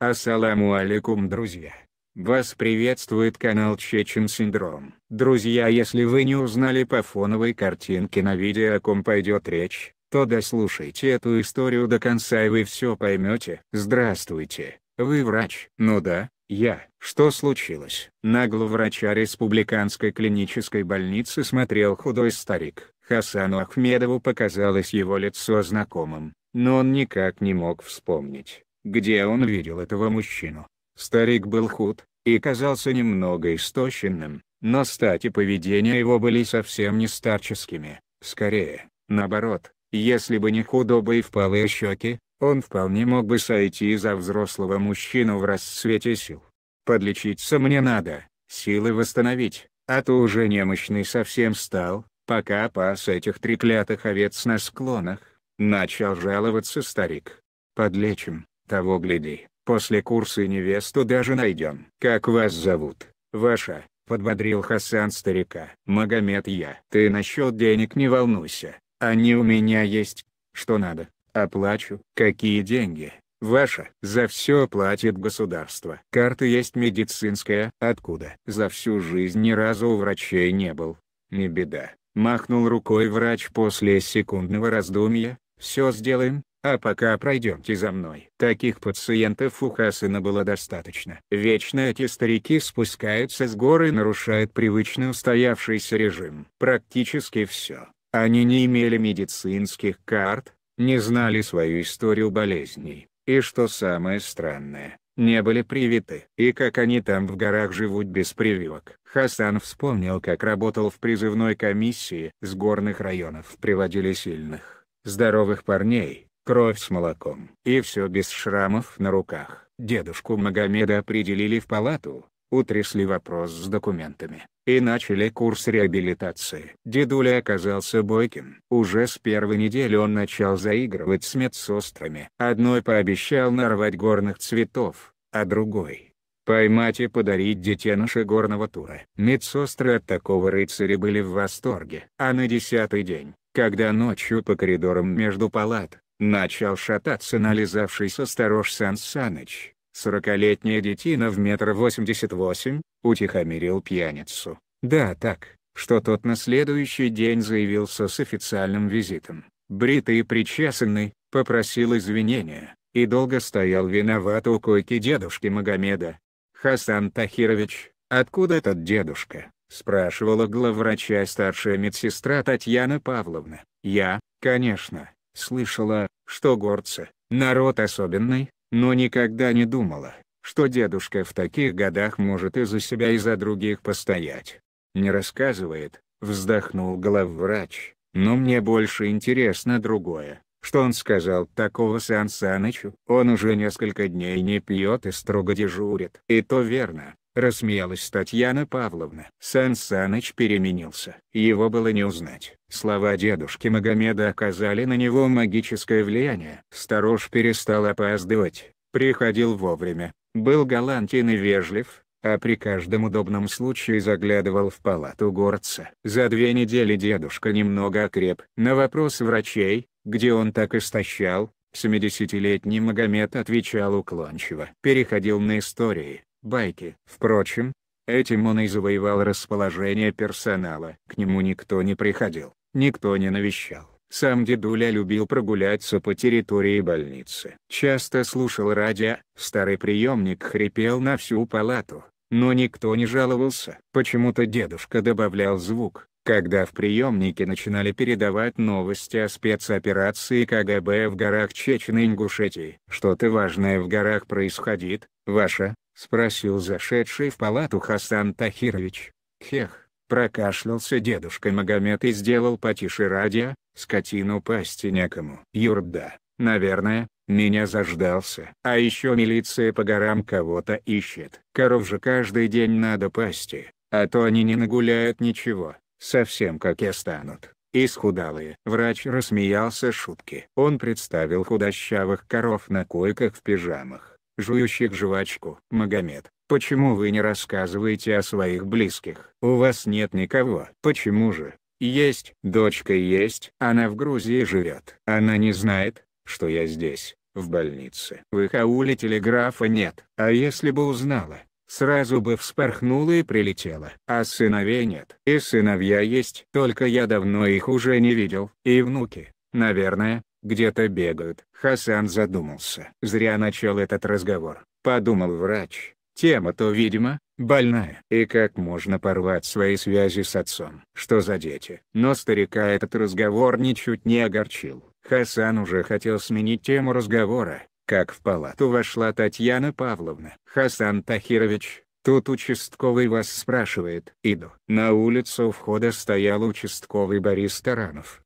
Ассаламу алейкум друзья! Вас приветствует канал Чечен Синдром. Друзья если вы не узнали по фоновой картинке на видео о ком пойдет речь, то дослушайте эту историю до конца и вы все поймете. Здравствуйте, вы врач? Ну да, я. Что случилось? Нагло врача республиканской клинической больницы смотрел худой старик. Хасану Ахмедову показалось его лицо знакомым, но он никак не мог вспомнить где он видел этого мужчину. Старик был худ, и казался немного истощенным, но стати поведения его были совсем не старческими, скорее, наоборот, если бы не худобы и впалые щеки, он вполне мог бы сойти за взрослого мужчину в расцвете сил. Подлечиться мне надо, силы восстановить, а то уже немощный совсем стал, пока пас этих треклятых овец на склонах, начал жаловаться старик. Подлечим, того гляди, после курса невесту даже найдем. Как вас зовут, ваша? Подбодрил Хасан старика. Магомед я. Ты насчет денег не волнуйся, они у меня есть. Что надо, оплачу. Какие деньги? Ваша. За все платит государство. Карта есть медицинская. Откуда? За всю жизнь ни разу у врачей не был. Не беда. Махнул рукой врач после секундного раздумья. Все сделаем. А пока пройдемте за мной. Таких пациентов у Хасына было достаточно. Вечно эти старики спускаются с горы и нарушают привычный устоявшийся режим. Практически все. Они не имели медицинских карт, не знали свою историю болезней. И что самое странное, не были привиты. И как они там в горах живут без прививок. Хасан вспомнил как работал в призывной комиссии. С горных районов приводили сильных, здоровых парней, кровь с молоком. И все без шрамов на руках. Дедушку Магомеда определили в палату, утрясли вопрос с документами, и начали курс реабилитации. Дедуля оказался бойким. Уже с первой недели он начал заигрывать с медсестрами. Одной пообещал нарвать горных цветов, а другой — поймать и подарить детеныша горного тура. Медсестры от такого рыцаря были в восторге. А на десятый день, когда ночью по коридорам между палат, Начал шататься нализавшийся сторож Сан Саныч, сорокалетняя детина в метр восемьдесят восемь, утихомирил пьяницу. Да так, что тот на следующий день заявился с официальным визитом, бритый и причесанный, попросил извинения, и долго стоял виноват у койки дедушки Магомеда. «Хасан Тахирович, откуда этот дедушка?» — спрашивала главврача и старшая медсестра Татьяна Павловна. «Я, конечно, Слышала, что горцы — народ особенный, но никогда не думала, что дедушка в таких годах может и за себя и за других постоять. Не рассказывает, вздохнул главврач, но мне больше интересно другое. Что он сказал такого Сан Санычу? Он уже несколько дней не пьет и строго дежурит. И то верно, Рассмеялась Татьяна Павловна. Сан Саныч переменился. Его было не узнать. Слова дедушки Магомеда оказали на него магическое влияние. Сторож перестал опаздывать, приходил вовремя, был галантен и вежлив, а при каждом удобном случае заглядывал в палату горца. За две недели дедушка немного окреп. На вопрос врачей, где он так истощал, 70-летний Магомед отвечал уклончиво. Переходил на истории, байки. Впрочем, этим он и завоевал расположение персонала. К нему никто не приходил, никто не навещал. Сам дедуля любил прогуляться по территории больницы. Часто слушал радио, старый приемник хрипел на всю палату, но никто не жаловался. Почему-то дедушка добавлял звук, когда в приемнике начинали передавать новости о спецоперации КГБ в горах Чечен и Ингушетии. Что-то важное в горах происходит, ваша, — спросил зашедший в палату Хасан Тахирович. «Хех», — прокашлялся дедушка Магомед и сделал потише радио, скотину пасти некому. «Юрда, наверное, меня заждался. А еще милиция по горам кого-то ищет. Коров же каждый день надо пасти, а то они не нагуляют ничего, совсем как и станут». Исхудалые. Врач рассмеялся шутки. Он представил худощавых коров на койках в пижамах жующих жвачку. Магомед, почему вы не рассказываете о своих близких? У вас нет никого. Почему же? Есть. Дочка есть. Она в Грузии живет. Она не знает, что я здесь, в больнице. В их ауле телеграфа нет. А если бы узнала, сразу бы вспорхнула и прилетела. А сыновей нет. И сыновья есть. Только я давно их уже не видел. И внуки, наверное, где-то бегают. Хасан задумался. Зря начал этот разговор. Подумал врач. Тема-то, видимо, больная. И как можно порвать свои связи с отцом? Что за дети? Но старика этот разговор ничуть не огорчил. Хасан уже хотел сменить тему разговора, как в палату вошла Татьяна Павловна. «Хасан Тахирович, тут участковый вас спрашивает. Иду». На улице у входа стоял участковый Борис Таранов.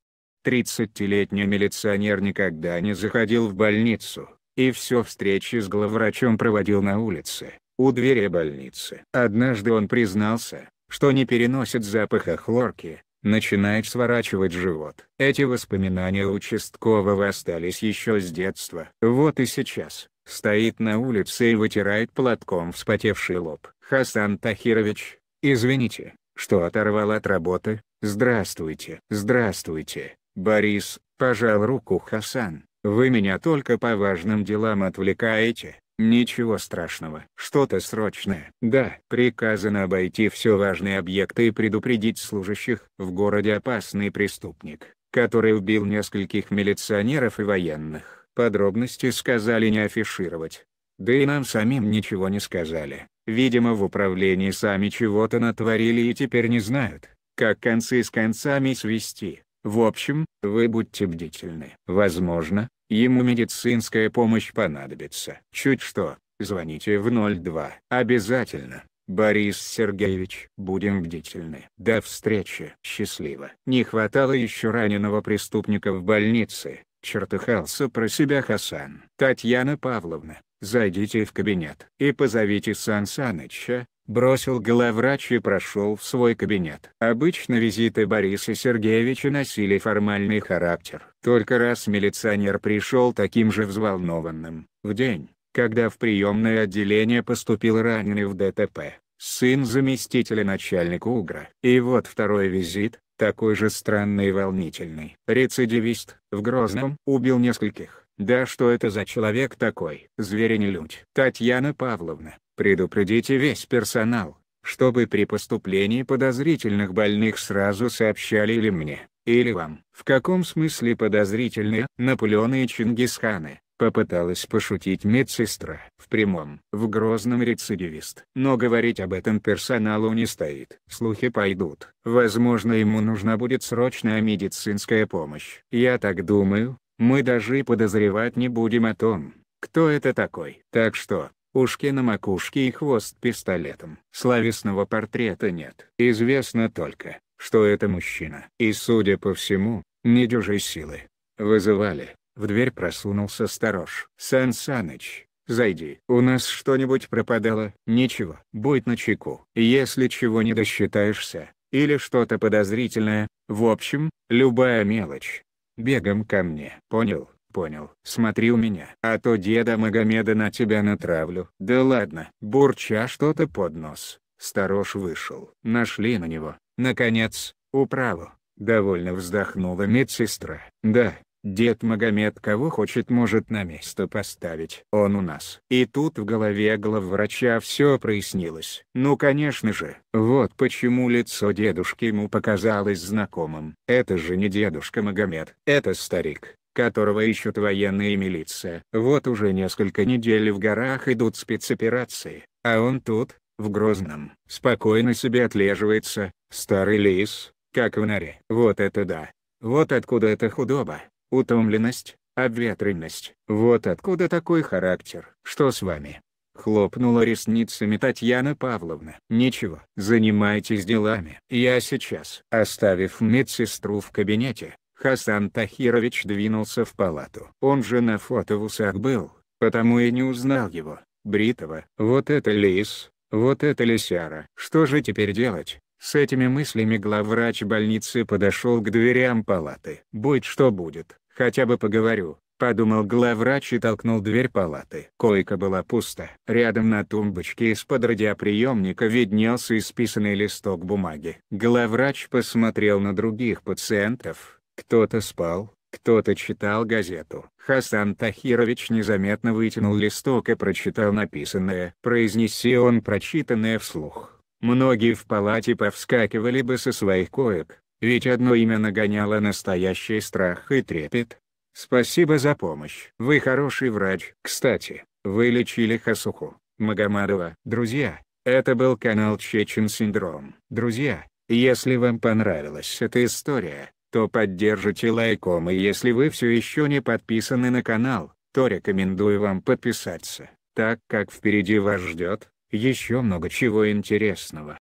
30-летний милиционер никогда не заходил в больницу, и все встречи с главврачом проводил на улице, у двери больницы. Однажды он признался, что не переносит запаха хлорки, начинает сворачивать живот. Эти воспоминания участкового остались еще с детства. Вот и сейчас, стоит на улице и вытирает платком вспотевший лоб. «Хасан Тахирович, извините, что оторвал от работы, здравствуйте». «Здравствуйте, Борис, пожал руку Хасан, вы меня только по важным делам отвлекаете. Ничего страшного. Что-то срочное. Да, приказано обойти все важные объекты и предупредить служащих. В городе опасный преступник, который убил нескольких милиционеров и военных. Подробности сказали не афишировать. Да и нам самим ничего не сказали. Видимо в управлении сами чего-то натворили и теперь не знают, как концы с концами свести. В общем, вы будьте бдительны. Возможно, ему медицинская помощь понадобится. Чуть что, звоните в 02. Обязательно. Борис Сергеевич, будем бдительны. До встречи. Счастливо. Не хватало еще раненого преступника в больнице, чертыхался про себя Хасан. Татьяна Павловна, зайдите в кабинет и позовите Сан Саныча, бросил главврач и прошел в свой кабинет. Обычно визиты Бориса Сергеевича носили формальный характер. Только раз милиционер пришел таким же взволнованным. В день, когда в приемное отделение поступил раненый в ДТП, сын заместителя начальника УГРа. И вот второй визит, такой же странный и волнительный. Рецидивист, в Грозном, убил нескольких. Да что это за человек такой? Зверя не людь. Татьяна Павловна, Предупредите весь персонал, чтобы при поступлении подозрительных больных сразу сообщали или мне, или вам. В каком смысле подозрительные? Наполеоны и Чингисханы, попыталась пошутить медсестра. В прямом. В грозном рецидивист. Но говорить об этом персоналу не стоит. Слухи пойдут. Возможно ему нужна будет срочная медицинская помощь. Я так думаю, мы даже и подозревать не будем о том, кто это такой. Так что, ушки на макушке и хвост пистолетом. Словесного портрета нет. Известно только, что это мужчина. И судя по всему, недюжей силы. Вызывали. В дверь просунулся сторож. «Сан Саныч, зайди. У нас что-нибудь пропадало?» «Ничего. Будь начеку. Если чего не досчитаешься, или что-то подозрительное, в общем, любая мелочь. Бегом ко мне. Понял. Понял. Смотри у меня. А то деда Магомеда на тебя натравлю. Да ладно. Бурча что-то под нос. Старош вышел. Нашли на него. Наконец, управу. Довольно вздохнула медсестра. Да, Дед Магомед кого хочет может на место поставить. Он у нас. И тут в голове главврача все прояснилось. Ну конечно же. Вот почему лицо дедушки ему показалось знакомым. Это же не дедушка Магомед. Это старик которого ищут военные и милиция. Вот уже несколько недель в горах идут спецоперации, а он тут, в Грозном, спокойно себе отлеживается, старый лис, как в норе. Вот это да! Вот откуда эта худоба, утомленность, обветренность. Вот откуда такой характер. Что с вами? Хлопнула ресницами Татьяна Павловна. «Ничего, занимайтесь делами. Я сейчас». Оставив медсестру в кабинете, Хасан Тахирович двинулся в палату. Он же на фото в усах был, потому и не узнал его, бритого. Вот это лис, вот это лисяра. Что же теперь делать? С этими мыслями главврач больницы подошел к дверям палаты. «Будь что будет, хотя бы поговорю», — подумал главврач и толкнул дверь палаты. Койка была пуста. Рядом на тумбочке из-под радиоприемника виднелся исписанный листок бумаги. Главврач посмотрел на других пациентов, кто-то спал, кто-то читал газету. Хасан Тахирович незаметно вытянул листок и прочитал написанное. Произнеси он прочитанное вслух. Многие в палате повскакивали бы со своих коек, ведь одно имя нагоняло настоящий страх и трепет. Спасибо за помощь. Вы хороший врач. Кстати, вы лечили Хасуху, Магомадова. Друзья, это был канал Чечен Синдром. Друзья, если вам понравилась эта история, то поддержите лайком и если вы все еще не подписаны на канал, то рекомендую вам подписаться, так как впереди вас ждет еще много чего интересного.